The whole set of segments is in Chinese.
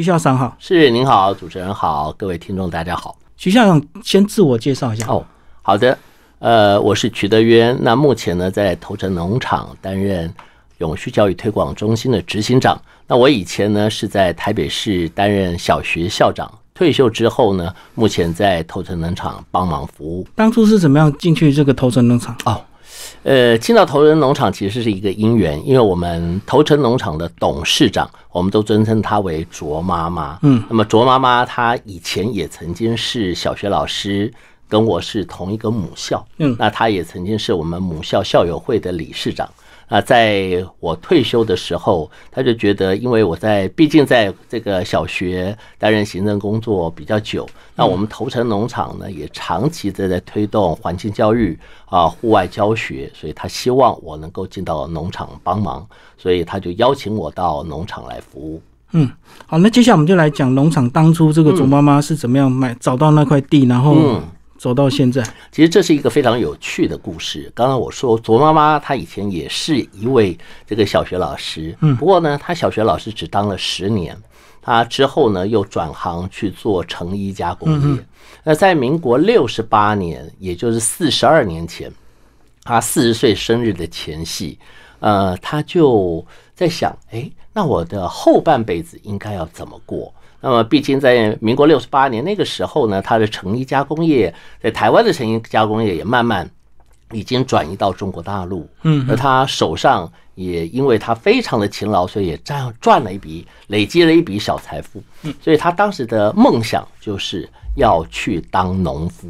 徐校长好，是您好，主持人好，各位听众大家好。徐校长先自我介绍一下哦，好的，呃，我是徐德渊，那目前呢在头城农场担任永续教育推广中心的执行长。那我以前呢是在台北市担任小学校长，退休之后呢，目前在头城农场帮忙服务。当初是怎么样进去这个头城农场哦，呃，进到头城农场其实是一个因缘，因为我们头城农场的董事长，我们都尊称他为卓妈妈。嗯，那么卓妈妈她以前也曾经是小学老师，跟我是同一个母校。嗯，那她也曾经是我们母校校友会的理事长。啊，在我退休的时候，他就觉得，因为我在毕竟在这个小学担任行政工作比较久，那我们头城农场呢也长期的在推动环境教育啊，户外教学，所以他希望我能够进到农场帮忙，所以他就邀请我到农场来服务。嗯，好，那接下来我们就来讲农场当初这个祖妈妈是怎么样买找到那块地，然后。走到现在，其实这是一个非常有趣的故事。刚刚我说卓妈妈她以前也是一位这个小学老师，嗯，不过呢，她小学老师只当了十年，她之后呢又转行去做成衣加工业。那在民国六十八年，也就是四十二年前，她四十岁生日的前夕，呃，她就在想：哎，那我的后半辈子应该要怎么过？那么，毕竟在民国六十八年那个时候呢，它的成衣加工业在台湾的成衣加工业也慢慢已经转移到中国大陆。嗯，而他手上也因为他非常的勤劳，所以也这样赚了一笔，累积了一笔小财富。嗯，所以他当时的梦想就是要去当农夫。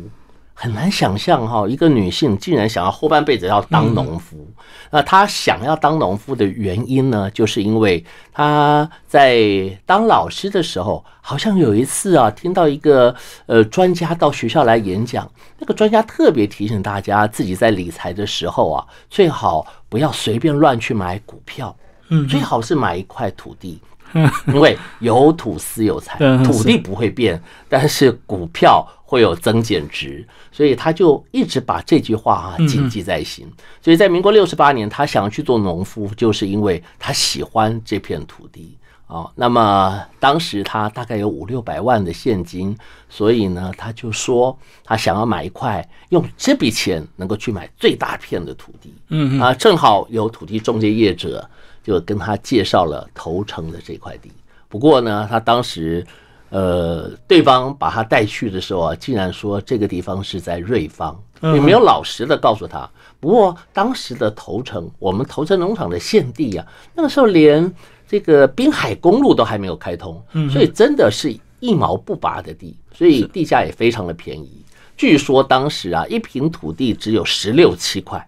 很难想象哈，一个女性竟然想要后半辈子要当农夫。那她想要当农夫的原因呢，就是因为她在当老师的时候，好像有一次啊，听到一个呃专家到学校来演讲，那个专家特别提醒大家，自己在理财的时候啊，最好不要随便乱去买股票，嗯，最好是买一块土地。因为有土私有财，土地不会变，但是股票会有增减值，所以他就一直把这句话啊谨记在心。所以在民国六十八年，他想要去做农夫，就是因为他喜欢这片土地啊。那么当时他大概有五六百万的现金，所以呢，他就说他想要买一块，用这笔钱能够去买最大片的土地。嗯啊，正好有土地中介业者。就跟他介绍了头城的这块地，不过呢，他当时，呃，对方把他带去的时候啊，竟然说这个地方是在瑞芳，也没有老实的告诉他。不过当时的头城，我们头城农场的现地啊，那个时候连这个滨海公路都还没有开通，所以真的是一毛不拔的地，所以地价也非常的便宜。据说当时啊，一平土地只有十六七块，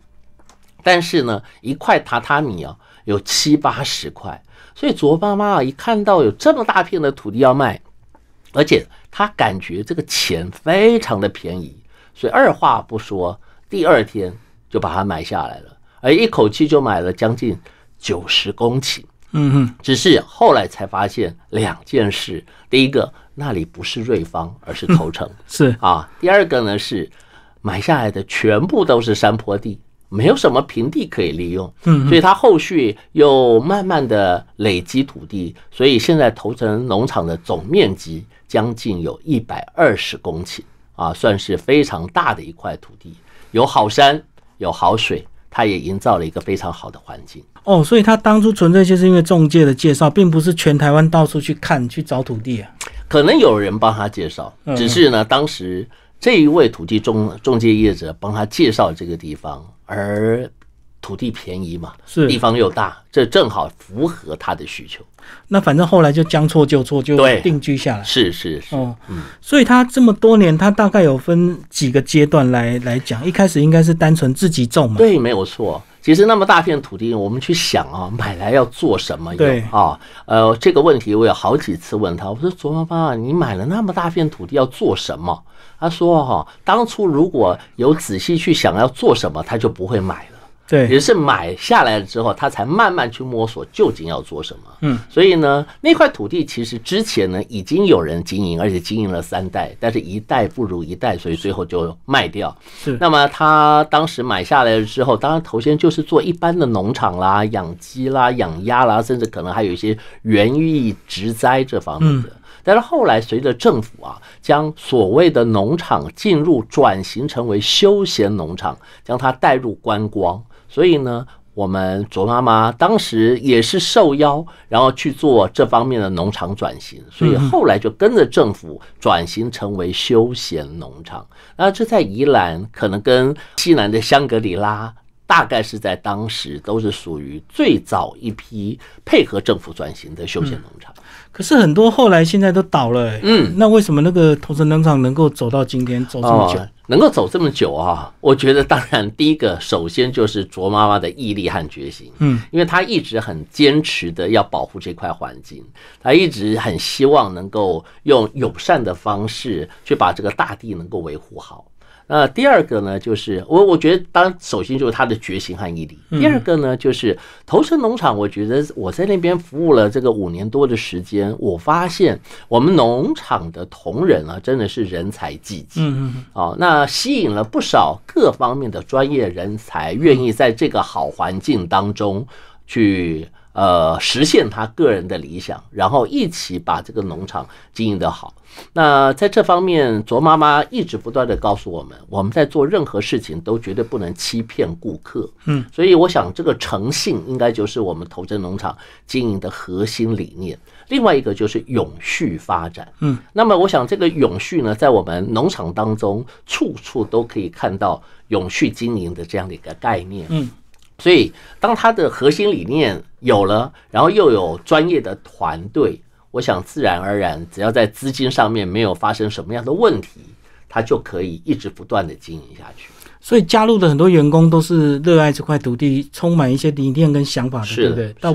但是呢，一块榻榻米啊。有七八十块，所以卓爸妈啊，一看到有这么大片的土地要卖，而且他感觉这个钱非常的便宜，所以二话不说，第二天就把它买下来了，而一口气就买了将近九十公顷。嗯哼，只是后来才发现两件事：第一个，那里不是瑞芳，而是头城，是啊；第二个呢是，买下来的全部都是山坡地。没有什么平地可以利用，嗯，所以他后续又慢慢的累积土地，所以现在头城农场的总面积将近有一百二十公顷，啊，算是非常大的一块土地，有好山，有好水，它也营造了一个非常好的环境。哦，所以他当初纯粹就是因为中介的介绍，并不是全台湾到处去看去找土地啊，可能有人帮他介绍，只是呢，当时。这一位土地中中介业者帮他介绍这个地方，而土地便宜嘛，是地方又大，这正好符合他的需求。那反正后来就将错就错，就定居下来。是是是哦，嗯，所以他这么多年，他大概有分几个阶段来来讲。一开始应该是单纯自己种嘛，对，没有错。其实那么大片土地，我们去想啊，买来要做什么？用啊，呃，这个问题我有好几次问他，我说卓妈妈，你买了那么大片土地要做什么？他说哈，当初如果有仔细去想要做什么，他就不会买了。对，也是买下来了之后，他才慢慢去摸索究竟要做什么。嗯，所以呢，那块土地其实之前呢已经有人经营，而且经营了三代，但是一代不如一代，所以最后就卖掉。是。那么他当时买下来了之后，当然头先就是做一般的农场啦，养鸡啦，养鸭啦，甚至可能还有一些园艺植栽这方面的。但是后来，随着政府啊将所谓的农场进入转型，成为休闲农场，将它带入观光。所以呢，我们卓妈妈当时也是受邀，然后去做这方面的农场转型。所以后来就跟着政府转型成为休闲农场。那这在宜兰，可能跟西南的香格里拉，大概是在当时都是属于最早一批配合政府转型的休闲农场。可是很多后来现在都倒了，嗯，那为什么那个投城农场能够走到今天走这么久？能够走这么久啊？我觉得当然，第一个首先就是卓妈妈的毅力和决心，嗯，因为她一直很坚持的要保护这块环境，她一直很希望能够用友善的方式去把这个大地能够维护好。那第二个呢，就是我我觉得，当然首先就是他的决心和毅力。第二个呢，就是投身农场，我觉得我在那边服务了这个五年多的时间，我发现我们农场的同仁啊，真的是人才济济，嗯嗯，啊，那吸引了不少各方面的专业人才，愿意在这个好环境当中去。呃，实现他个人的理想，然后一起把这个农场经营的好。那在这方面，卓妈妈一直不断的告诉我们，我们在做任何事情都绝对不能欺骗顾客。嗯，所以我想这个诚信应该就是我们投资农场经营的核心理念。另外一个就是永续发展。嗯，那么我想这个永续呢，在我们农场当中，处处都可以看到永续经营的这样的一个概念。嗯。所以，当他的核心理念有了，然后又有专业的团队，我想自然而然，只要在资金上面没有发生什么样的问题，他就可以一直不断的经营下去。所以，加入的很多员工都是热爱这块土地，充满一些理念跟想法的，对不对？但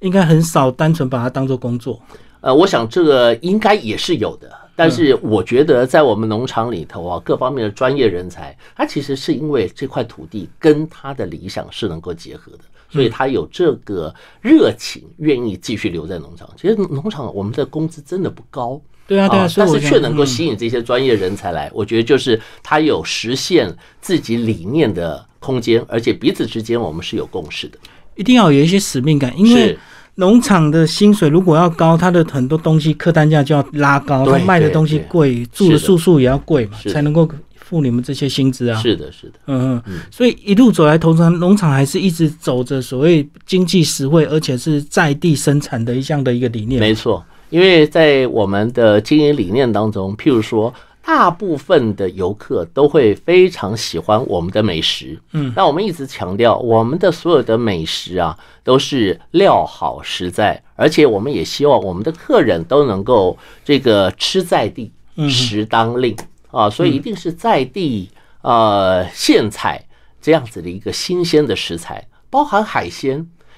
应该很少单纯把它当做工作。呃，我想这个应该也是有的。但是我觉得，在我们农场里头啊，各方面的专业人才，他其实是因为这块土地跟他的理想是能够结合的，所以他有这个热情，愿意继续留在农场。其实农场我们的工资真的不高，对啊，但是却能够吸引这些专业人才来。我觉得就是他有实现自己理念的空间，而且彼此之间我们是有共识的，一定要有一些使命感，因为。农场的薪水如果要高，它的很多东西客单价就要拉高，它卖的东西贵，住的住宿也要贵嘛，才能够付你们这些薪资啊。是的，是的，嗯嗯，所以一路走来，同城农场还是一直走着所谓经济实惠，而且是在地生产的一项的一个理念。没错，因为在我们的经营理念当中，譬如说。大部分的游客都会非常喜欢我们的美食，嗯，那我们一直强调我们的所有的美食啊都是料好实在，而且我们也希望我们的客人都能够这个吃在地，食当令啊，所以一定是在地呃现采这样子的一个新鲜的食材，包含海鲜，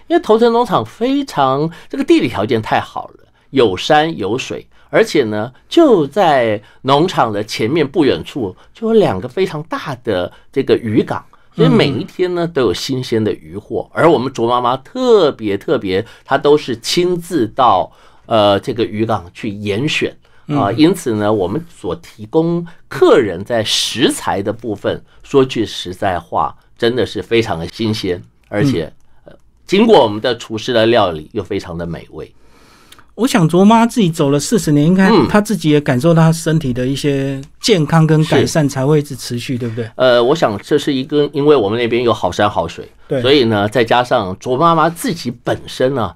因为头城农场非常这个地理条件太好了，有山有水。而且呢，就在农场的前面不远处，就有两个非常大的这个渔港，所以每一天呢都有新鲜的渔获。而我们卓妈妈特别特别，她都是亲自到呃这个渔港去严选啊，因此呢，我们所提供客人在食材的部分，说句实在话，真的是非常的新鲜，而且呃，经过我们的厨师的料理，又非常的美味。我想卓妈自己走了四十年，应该她自己也感受到身体的一些健康跟改善，才会一直持续，对不对？呃，我想这是一个，因为我们那边有好山好水，对，所以呢，再加上卓妈妈自己本身呢，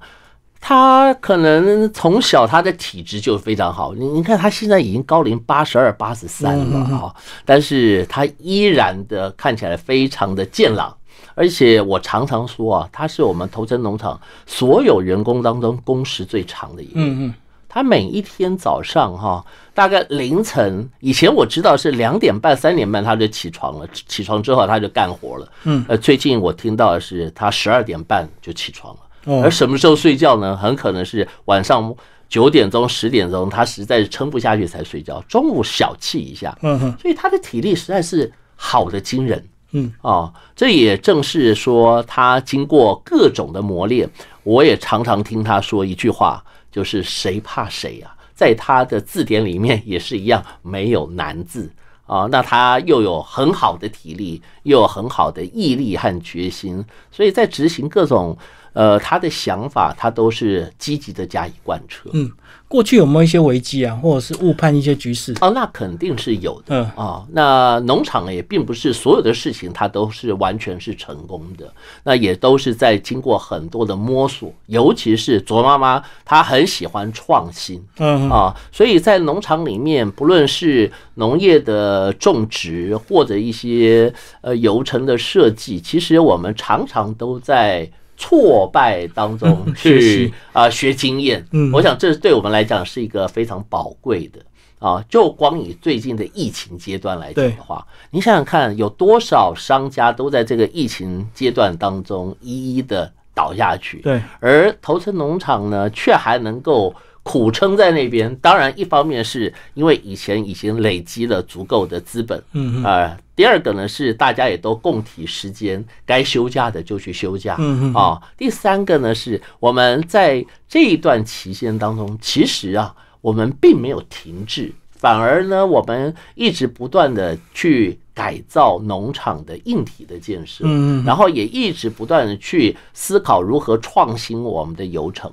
她可能从小她的体质就非常好。你你看她现在已经高龄八十二、八十三了啊，但是她依然的看起来非常的健朗。而且我常常说啊，他是我们头城农场所有员工当中工时最长的一个。嗯嗯，他每一天早上哈，大概凌晨以前我知道是两点半三点半他就起床了，起床之后他就干活了。嗯，呃，最近我听到的是他十二点半就起床了，而什么时候睡觉呢？很可能是晚上九点钟十点钟，他实在是撑不下去才睡觉。中午小憩一下。嗯哼，所以他的体力实在是好的惊人。嗯哦，这也正是说他经过各种的磨练。我也常常听他说一句话，就是“谁怕谁呀”？在他的字典里面也是一样，没有难字啊。那他又有很好的体力，又有很好的毅力和决心，所以在执行各种。呃，他的想法，他都是积极的加以贯彻。嗯，过去有没有一些危机啊，或者是误判一些局势啊？那肯定是有的。嗯啊，那农场也并不是所有的事情，它都是完全是成功的。那也都是在经过很多的摸索，尤其是卓妈妈，她很喜欢创新。嗯啊，所以在农场里面，不论是农业的种植，或者一些呃油程的设计，其实我们常常都在。挫败当中去 啊，学经验。嗯，我想这对我们来讲是一个非常宝贵的啊。就光以最近的疫情阶段来讲的话，你想想看，有多少商家都在这个疫情阶段当中一一的倒下去，对，而头层农场呢，却还能够。苦撑在那边，当然，一方面是因为以前已经累积了足够的资本，嗯啊，第二个呢是大家也都共体时间，该休假的就去休假，嗯啊，第三个呢是我们在这一段期间当中，其实啊我们并没有停滞，反而呢我们一直不断的去改造农场的硬体的建设，嗯，然后也一直不断的去思考如何创新我们的流程，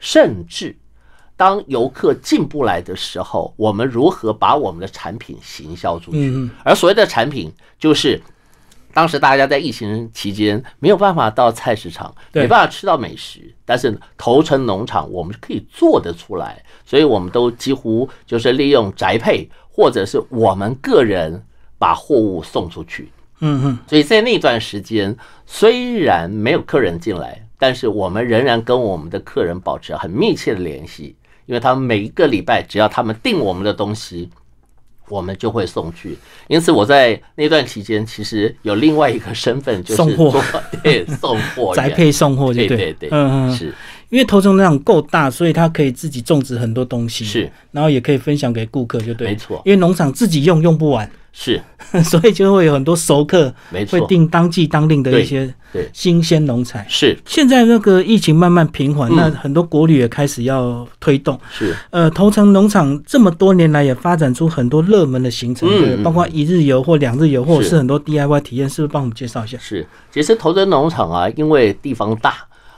甚至。当游客进不来的时候，我们如何把我们的产品行销出去？而所谓的产品，就是当时大家在疫情期间没有办法到菜市场，没办法吃到美食，但是头城农场我们是可以做得出来，所以我们都几乎就是利用宅配或者是我们个人把货物送出去。嗯嗯，所以在那段时间虽然没有客人进来，但是我们仍然跟我们的客人保持很密切的联系。因为他们每一个礼拜只要他们订我们的东西，我们就会送去。因此我在那段期间其实有另外一个身份，就是送货，对，送货 宅配送货对对对，嗯，嗯，是因为头层量够大，所以他可以自己种植很多东西，是，然后也可以分享给顾客，就对，没错，因为农场自己用用不完。是，所以就会有很多熟客，没错，会订当季当令的一些新鲜农产。是，现在那个疫情慢慢平缓，那很多国旅也开始要推动。是，呃，头城农场这么多年来也发展出很多热门的行程，包括一日游或两日游，或者是很多 DIY 体验，是不是帮我们介绍一下？是，其实头城农场啊，因为地方大。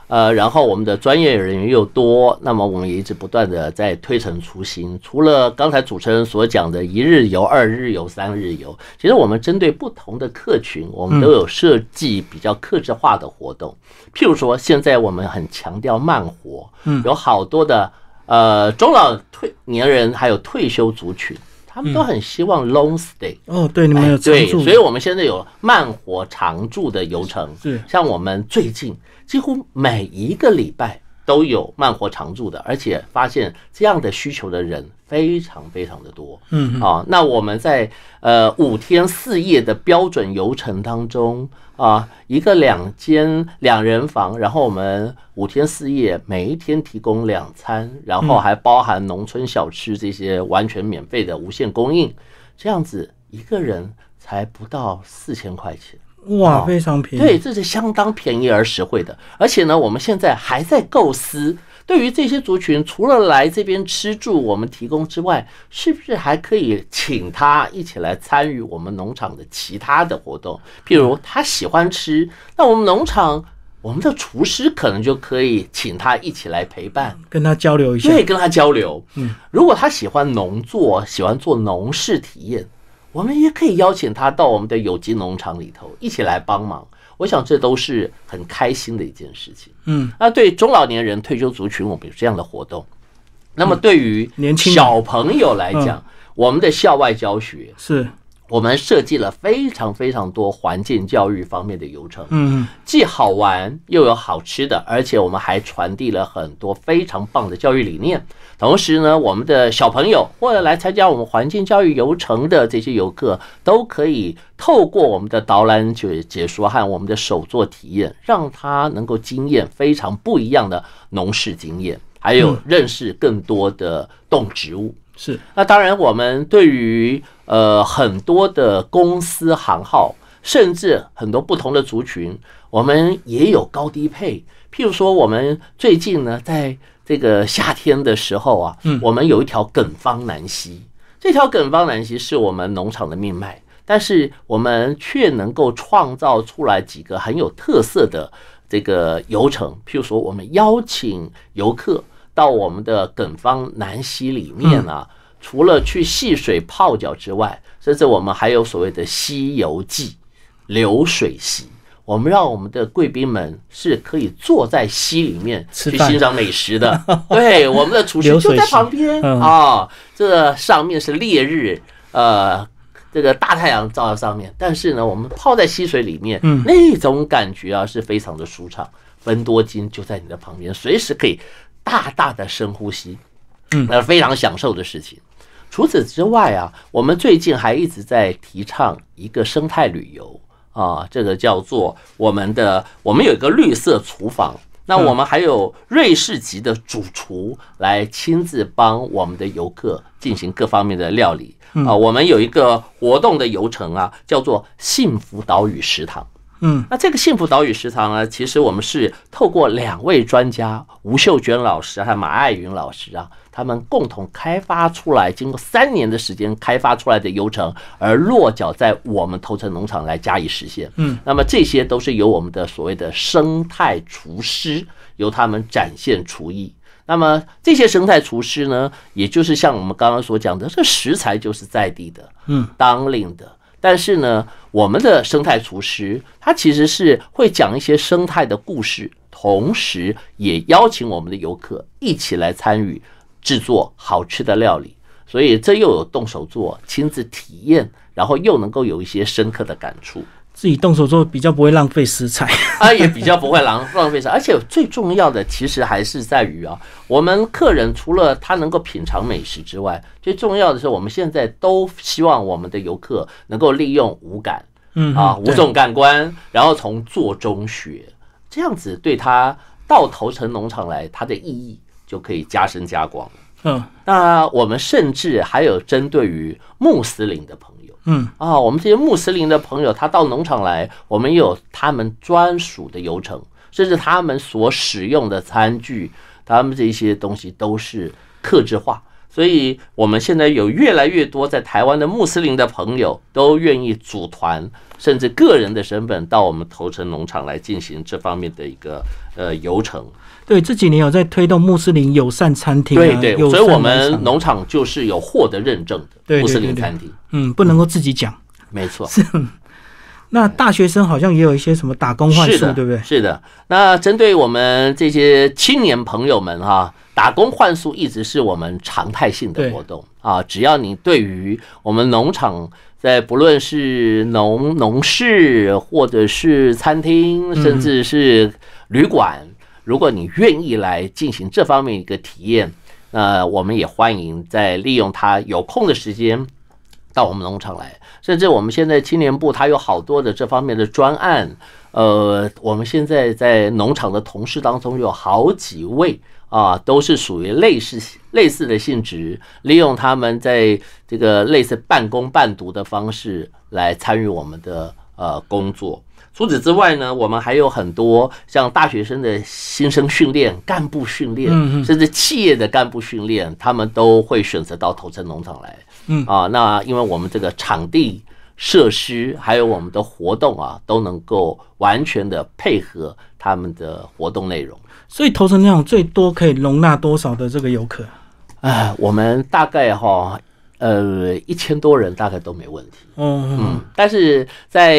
呃，然后我们的专业人员又多，那么我们也一直不断的在推陈出新。除了刚才主持人所讲的一日游、二日游、三日游，其实我们针对不同的客群，我们都有设计比较克制化的活动。譬如说，现在我们很强调慢活，有好多的呃中老退年人，还有退休族群。他们都很希望 long stay。哦，对，你们有所以我们现在有慢活常驻的游程。像我们最近几乎每一个礼拜。都有慢活常住的，而且发现这样的需求的人非常非常的多。嗯，啊，那我们在呃五天四夜的标准游程当中啊，一个两间两人房，然后我们五天四夜，每一天提供两餐，然后还包含农村小吃这些完全免费的无限供应，这样子一个人才不到四千块钱。哇，非常便宜！对，这是相当便宜而实惠的。而且呢，我们现在还在构思，对于这些族群，除了来这边吃住我们提供之外，是不是还可以请他一起来参与我们农场的其他的活动？譬如他喜欢吃，那我们农场我们的厨师可能就可以请他一起来陪伴，跟他交流一下。对，跟他交流。嗯，如果他喜欢农作，喜欢做农事体验。我们也可以邀请他到我们的有机农场里头一起来帮忙，我想这都是很开心的一件事情。嗯，啊，对中老年人退休族群，我们有这样的活动。那么对于年轻小朋友来讲，我们的校外教学是。我们设计了非常非常多环境教育方面的游程，嗯，既好玩又有好吃的，而且我们还传递了很多非常棒的教育理念。同时呢，我们的小朋友或者来参加我们环境教育游程的这些游客，都可以透过我们的导览、解解说和我们的手作体验，让他能够经验非常不一样的农事经验，还有认识更多的动植物。是，那当然，我们对于呃很多的公司行号，甚至很多不同的族群，我们也有高低配。譬如说，我们最近呢，在这个夏天的时候啊，嗯，我们有一条耿方南溪，这条耿方南溪是我们农场的命脉，但是我们却能够创造出来几个很有特色的这个游程。譬如说，我们邀请游客。到我们的耿方南溪里面啊，除了去戏水泡脚之外，甚至我们还有所谓的《西游记》流水席，我们让我们的贵宾们是可以坐在溪里面去欣赏美食的。对，我们的厨师就在旁边啊。这上面是烈日，呃，这个大太阳照在上面，但是呢，我们泡在溪水里面，那种感觉啊，是非常的舒畅。芬多金就在你的旁边，随时可以。大大的深呼吸，嗯，那非常享受的事情。除此之外啊，我们最近还一直在提倡一个生态旅游啊，这个叫做我们的，我们有一个绿色厨房，那我们还有瑞士籍的主厨来亲自帮我们的游客进行各方面的料理啊。我们有一个活动的游程啊，叫做幸福岛屿食堂。嗯，那这个幸福岛屿食堂呢，其实我们是透过两位专家吴秀娟老师和马爱云老师啊，他们共同开发出来，经过三年的时间开发出来的流程，而落脚在我们头城农场来加以实现。嗯，那么这些都是由我们的所谓的生态厨师，由他们展现厨艺。那么这些生态厨师呢，也就是像我们刚刚所讲的，这食材就是在地的，嗯，当令的，但是呢。我们的生态厨师，他其实是会讲一些生态的故事，同时也邀请我们的游客一起来参与制作好吃的料理，所以这又有动手做、亲自体验，然后又能够有一些深刻的感触。自己动手做比较不会浪费食材 啊，也比较不会浪浪费食材。而且最重要的其实还是在于啊，我们客人除了他能够品尝美食之外，最重要的是我们现在都希望我们的游客能够利用五感，嗯啊五种感官，然后从做中学，这样子对他到头城农场来，它的意义就可以加深加广。嗯，那我们甚至还有针对于穆斯林的朋。友。嗯啊，我们这些穆斯林的朋友，他到农场来，我们有他们专属的游程，甚至他们所使用的餐具，他们这些东西都是克制化。所以，我们现在有越来越多在台湾的穆斯林的朋友，都愿意组团，甚至个人的身份到我们头城农场来进行这方面的一个呃游程。对这几年有在推动穆斯林友善餐厅啊，对，所以，我们农场就是有获得认证的穆斯林餐厅。嗯，不能够自己讲，没错。是。那大学生好像也有一些什么打工换宿，对不对？是的。那针对我们这些青年朋友们哈，打工换宿一直是我们常态性的活动啊。只要你对于我们农场，在不论是农农事，或者是餐厅，甚至是旅馆。如果你愿意来进行这方面一个体验，那我们也欢迎在利用他有空的时间到我们农场来。甚至我们现在青年部，他有好多的这方面的专案。呃，我们现在在农场的同事当中有好几位啊，都是属于类似类似的性质，利用他们在这个类似半工半读的方式来参与我们的呃工作。除此之外呢，我们还有很多像大学生的新生训练、干部训练，甚至企业的干部训练，他们都会选择到头城农场来。嗯啊，那因为我们这个场地设施，还有我们的活动啊，都能够完全的配合他们的活动内容。所以头城农场最多可以容纳多少的这个游客？哎，我们大概哈。呃，一千多人大概都没问题。嗯嗯，但是在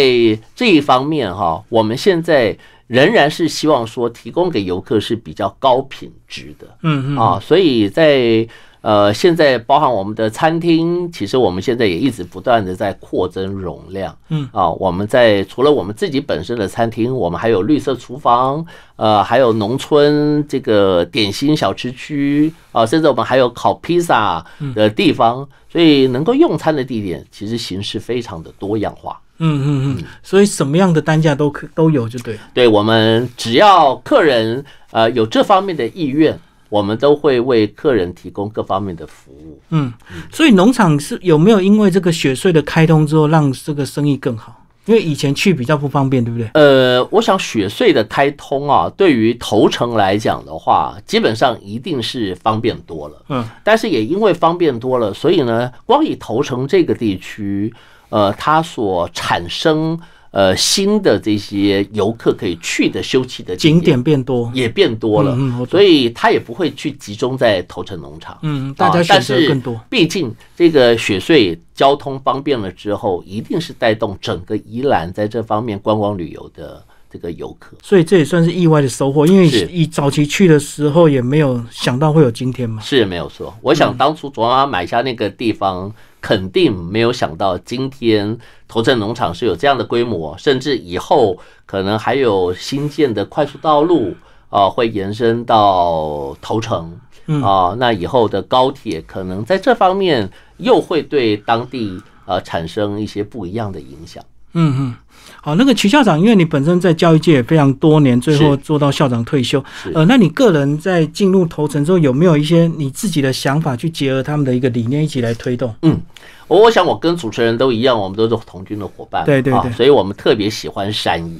这一方面哈，我们现在仍然是希望说，提供给游客是比较高品质的。嗯嗯啊，所以在。呃，现在包含我们的餐厅，其实我们现在也一直不断的在扩增容量。嗯啊，我们在除了我们自己本身的餐厅，我们还有绿色厨房，呃，还有农村这个点心小吃区啊，甚至我们还有烤披萨的地方。所以能够用餐的地点其实形式非常的多样化。嗯嗯嗯，所以什么样的单价都可都有就对。对我们只要客人呃有这方面的意愿。我们都会为客人提供各方面的服务。嗯，所以农场是有没有因为这个雪穗的开通之后，让这个生意更好？因为以前去比较不方便，对不对？呃，我想雪穗的开通啊，对于头城来讲的话，基本上一定是方便多了。嗯，但是也因为方便多了，所以呢，光以头城这个地区，呃，它所产生。呃，新的这些游客可以去的休憩的景点变多，也变多了，所以他也不会去集中在头城农场。嗯，大家选择更多。毕竟这个雪穗交通方便了之后，一定是带动整个宜兰在这方面观光旅游的这个游客。所以这也算是意外的收获，因为以早期去的时候也没有想到会有今天嘛。是，没有错。我想当初卓妈买下那个地方。肯定没有想到，今天头城农场是有这样的规模，甚至以后可能还有新建的快速道路啊，会延伸到头城啊。那以后的高铁可能在这方面又会对当地啊产生一些不一样的影响。嗯嗯。好，那个徐校长，因为你本身在教育界也非常多年，最后做到校长退休。呃，那你个人在进入头层之后，有没有一些你自己的想法去结合他们的一个理念一起来推动？嗯，我我想我跟主持人都一样，我们都是同军的伙伴，对对对，所以我们特别喜欢善意。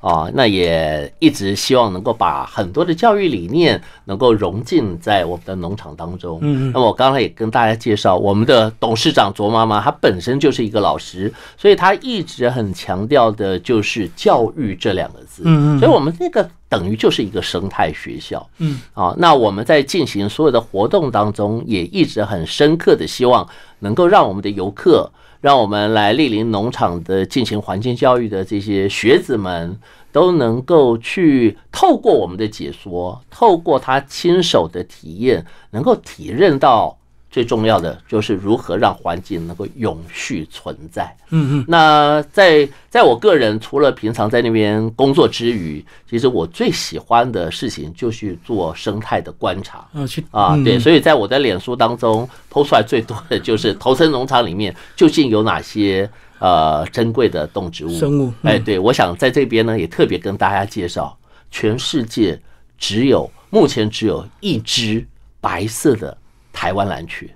啊，那也一直希望能够把很多的教育理念能够融进在我们的农场当中。嗯，那我刚才也跟大家介绍，我们的董事长卓妈妈，她本身就是一个老师，所以她一直很强调的就是教育这两个字。嗯嗯，所以我们这个等于就是一个生态学校。嗯，啊，那我们在进行所有的活动当中，也一直很深刻的希望能够让我们的游客。让我们来莅临农场的进行环境教育的这些学子们，都能够去透过我们的解说，透过他亲手的体验，能够体认到。最重要的就是如何让环境能够永续存在。嗯嗯。那在在我个人，除了平常在那边工作之余，其实我最喜欢的事情就是做生态的观察。啊，对。所以在我的脸书当中 p 出来最多的就是头生农场里面究竟有哪些呃珍贵的动植物生物？哎，对，我想在这边呢也特别跟大家介绍，全世界只有目前只有一只白色的。台湾蓝区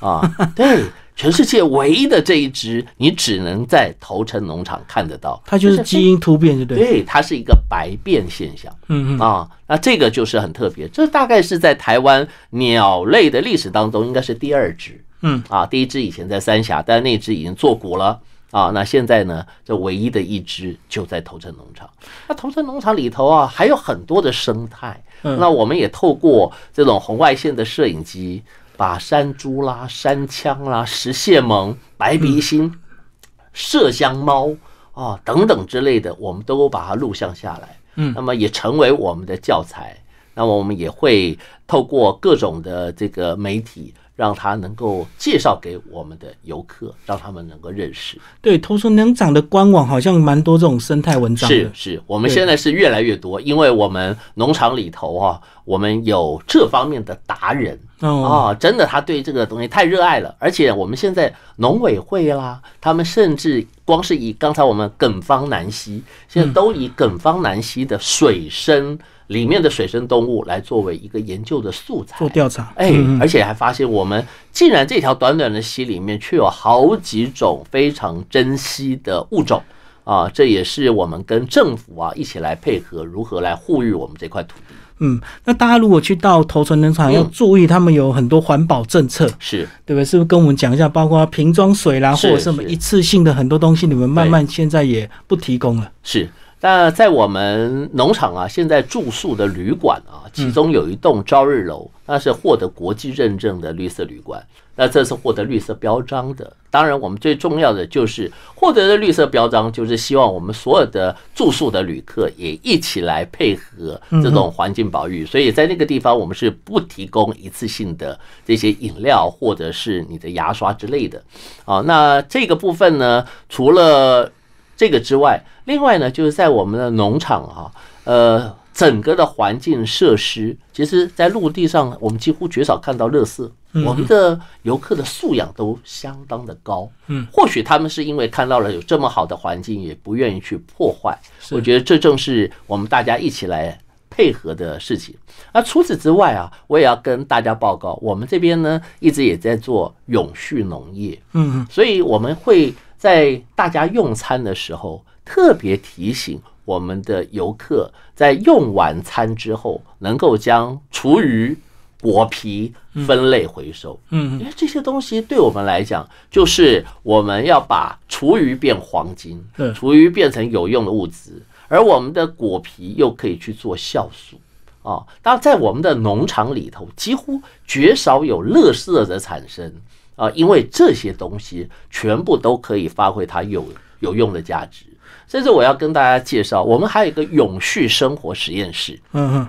啊，对，全世界唯一的这一只，你只能在头城农场看得到。它就是基因突变，对对，它是一个白变现象。嗯嗯，啊，那这个就是很特别，这大概是在台湾鸟类的历史当中应该是第二只。嗯，啊，第一只以前在三峡，但那只已经做古了。啊，那现在呢，这唯一的一只就在头城农场。那头城农场里头啊，还有很多的生态。那我们也透过这种红外线的摄影机，把山猪啦、山枪啦、石蟹萌、白鼻星、麝香猫啊等等之类的，我们都把它录像下来。嗯，那么也成为我们的教材。那么我们也会透过各种的这个媒体。让他能够介绍给我们的游客，让他们能够认识。对，头村能长的官网好像蛮多这种生态文章。是是，我们现在是越来越多，因为我们农场里头啊，我们有这方面的达人啊，真的，他对这个东西太热爱了。而且我们现在农委会啦，他们甚至光是以刚才我们耿芳南溪，现在都以耿芳南溪的水深。里面的水生动物来作为一个研究的素材做调查，哎，而且还发现我们竟然这条短短的溪里面却有好几种非常珍惜的物种啊！这也是我们跟政府啊一起来配合如何来护育我们这块土地。嗯，那大家如果去到头存农场，要注意他们有很多环保政策，是对不对？是不是跟我们讲一下，包括瓶装水啦，或者什么一次性的很多东西，你们慢慢现在也不提供了。是。那在我们农场啊，现在住宿的旅馆啊，其中有一栋朝日楼，那是获得国际认证的绿色旅馆。那这是获得绿色标章的。当然，我们最重要的就是获得的绿色标章，就是希望我们所有的住宿的旅客也一起来配合这种环境保育。所以在那个地方，我们是不提供一次性的这些饮料或者是你的牙刷之类的。啊，那这个部分呢，除了。这个之外，另外呢，就是在我们的农场啊，呃，整个的环境设施，其实，在陆地上，我们几乎绝少看到垃圾。我们的游客的素养都相当的高。嗯，或许他们是因为看到了有这么好的环境，也不愿意去破坏。我觉得这正是我们大家一起来配合的事情。那除此之外啊，我也要跟大家报告，我们这边呢，一直也在做永续农业。嗯，所以我们会。在大家用餐的时候，特别提醒我们的游客，在用晚餐之后，能够将厨余、果皮分类回收。嗯，因为这些东西对我们来讲，就是我们要把厨余变黄金，厨余变成有用的物质，而我们的果皮又可以去做酵素。哦，那在我们的农场里头，几乎绝少有垃圾的产生。啊，因为这些东西全部都可以发挥它有有用的价值。甚至我要跟大家介绍，我们还有一个永续生活实验室。嗯嗯，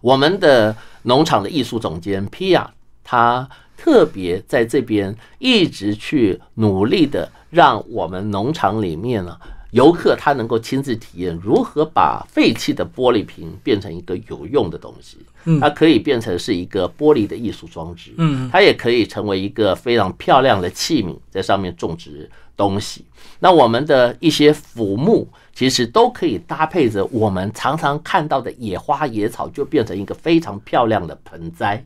我们的农场的艺术总监皮亚，他特别在这边一直去努力的，让我们农场里面呢游客他能够亲自体验如何把废弃的玻璃瓶变成一个有用的东西。它可以变成是一个玻璃的艺术装置，嗯，它也可以成为一个非常漂亮的器皿，在上面种植东西。那我们的一些腐木，其实都可以搭配着我们常常看到的野花野草，就变成一个非常漂亮的盆栽，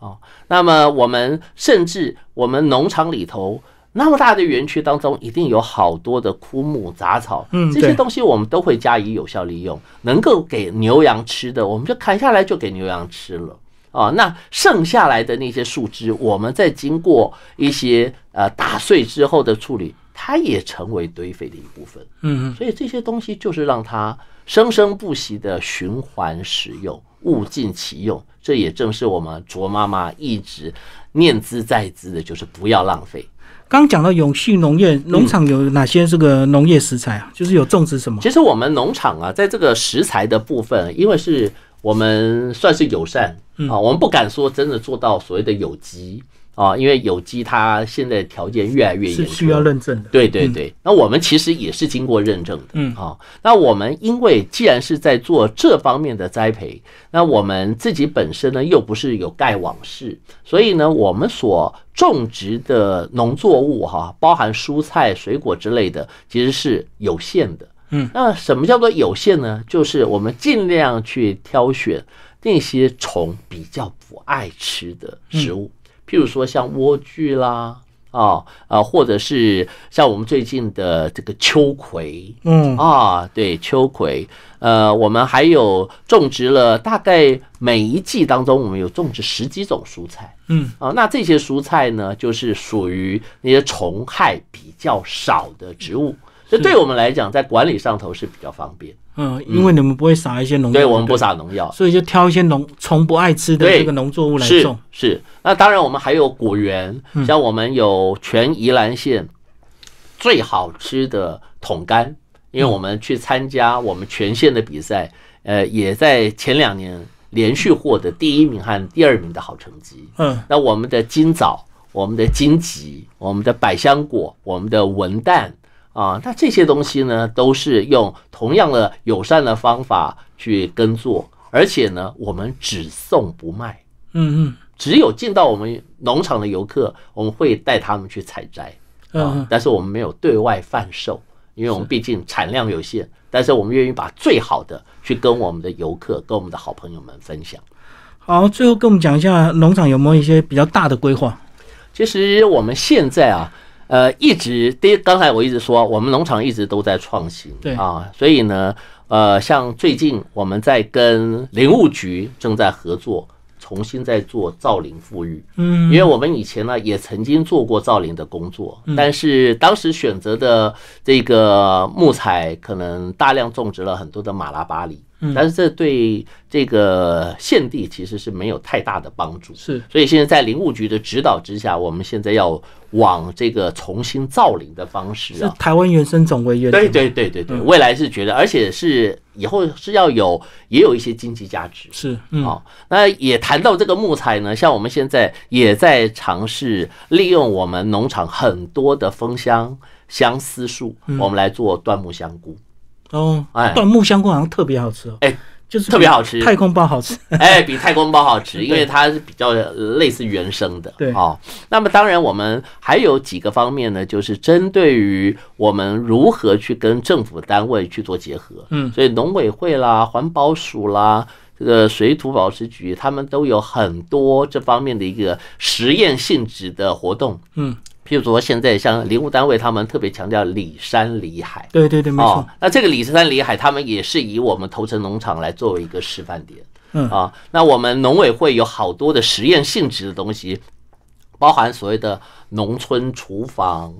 哦。那么我们甚至我们农场里头。那么大的园区当中，一定有好多的枯木杂草，嗯，这些东西我们都会加以有效利用，能够给牛羊吃的，我们就砍下来就给牛羊吃了。哦，那剩下来的那些树枝，我们在经过一些呃打碎之后的处理，它也成为堆肥的一部分。嗯，所以这些东西就是让它生生不息的循环使用，物尽其用。这也正是我们卓妈妈一直念兹在兹的，就是不要浪费。刚讲到永续农业农场有哪些这个农业食材啊？就是有种植什么？其实我们农场啊，在这个食材的部分，因为是我们算是友善啊，我们不敢说真的做到所谓的有机。啊，因为有机它现在条件越来越严，是需要认证的。对对对，那我们其实也是经过认证的。嗯，啊，那我们因为既然是在做这方面的栽培，那我们自己本身呢又不是有盖网式，所以呢，我们所种植的农作物哈，包含蔬菜、水果之类的，其实是有限的。嗯，那什么叫做有限呢？就是我们尽量去挑选那些虫比较不爱吃的食物。譬如说像莴苣啦，啊啊，或者是像我们最近的这个秋葵，嗯啊，对秋葵，呃，我们还有种植了大概每一季当中，我们有种植十几种蔬菜，嗯啊，那这些蔬菜呢，就是属于那些虫害比较少的植物，这对我们来讲，在管理上头是比较方便。嗯，因为你们不会撒一些农，对我们不撒农药，所以就挑一些农虫不爱吃的这个农作物来种。是，是。那当然，我们还有果园，像我们有全宜兰县最好吃的桶柑，因为我们去参加我们全县的比赛，呃，也在前两年连续获得第一名和第二名的好成绩。嗯，那我们的金枣、我们的荆棘、我们的百香果、我们的文旦。啊，那这些东西呢，都是用同样的友善的方法去耕作，而且呢，我们只送不卖。嗯嗯，只有进到我们农场的游客，我们会带他们去采摘。嗯但是我们没有对外贩售，因为我们毕竟产量有限。但是我们愿意把最好的去跟我们的游客、跟我们的好朋友们分享。好，最后跟我们讲一下农场有没有一些比较大的规划？其实我们现在啊。呃，一直第刚才我一直说，我们农场一直都在创新，对啊，所以呢，呃，像最近我们在跟林务局正在合作，重新在做造林复育，嗯，因为我们以前呢也曾经做过造林的工作，但是当时选择的这个木材可能大量种植了很多的马拉巴里。但是这对这个县地其实是没有太大的帮助，是。所以现在在林务局的指导之下，我们现在要往这个重新造林的方式啊，台湾原生种为原。对对对对对，未来是觉得，而且是以后是要有，也有一些经济价值。是。好，那也谈到这个木材呢，像我们现在也在尝试利用我们农场很多的枫香、相思树，我们来做椴木香菇。哦，哎，木香菇好像特别好吃哦，哎，就是特别好吃，太空包好吃，哎，比太空包好吃，因为它是比较类似原生的，对哦，那么当然我们还有几个方面呢，就是针对于我们如何去跟政府单位去做结合，嗯，所以农委会啦、环保署啦、这个水土保持局，他们都有很多这方面的一个实验性质的活动，嗯。譬如说，现在像林务单位，他们特别强调里山里海。对对对，没错。那这个里山里海，他们也是以我们头城农场来作为一个示范点。嗯啊，那我们农委会有好多的实验性质的东西，包含所谓的农村厨房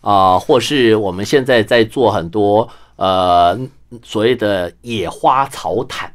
啊，或是我们现在在做很多呃所谓的野花草毯。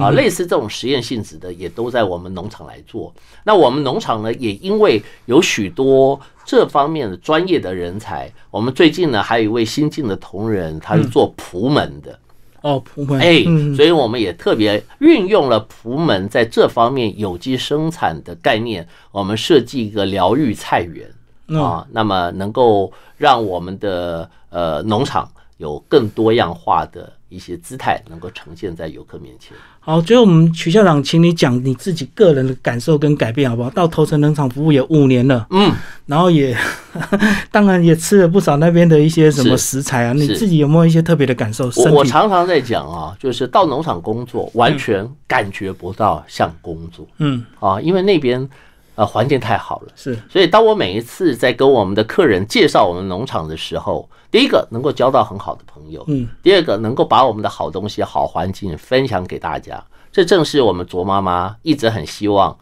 啊，类似这种实验性质的也都在我们农场来做。那我们农场呢，也因为有许多这方面的专业的人才，我们最近呢还有一位新进的同仁，他是做蒲门的。哦，蒲门。哎，所以我们也特别运用了蒲门在这方面有机生产的概念，我们设计一个疗愈菜园啊，那么能够让我们的呃农场有更多样化的。一些姿态能够呈现在游客面前。好，最后我们曲校长，请你讲你自己个人的感受跟改变，好不好？到头城农场服务也五年了，嗯，然后也 当然也吃了不少那边的一些什么食材啊，你自己有没有一些特别的感受？我我常常在讲啊，就是到农场工作，完全感觉不到像工作，嗯啊，因为那边。呃，环境太好了，是。所以当我每一次在跟我们的客人介绍我们农场的时候，第一个能够交到很好的朋友，嗯，第二个能够把我们的好东西、好环境分享给大家，这正是我们卓妈妈一直很希望、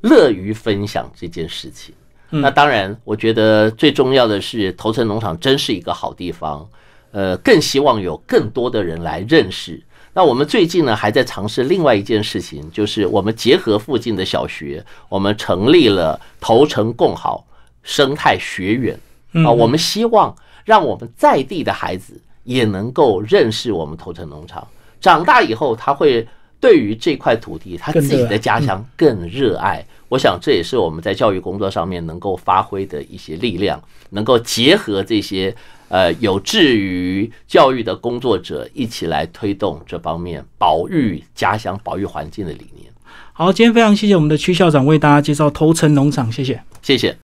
乐于分享这件事情。那当然，我觉得最重要的是头层农场真是一个好地方，呃，更希望有更多的人来认识。那我们最近呢，还在尝试另外一件事情，就是我们结合附近的小学，我们成立了头城共好生态学院啊。我们希望让我们在地的孩子也能够认识我们头城农场，长大以后他会对于这块土地他自己的家乡更热爱。我想，这也是我们在教育工作上面能够发挥的一些力量，能够结合这些呃有志于教育的工作者一起来推动这方面保育家乡、保育环境的理念。好，今天非常谢谢我们的区校长为大家介绍头城农场，谢谢，谢谢。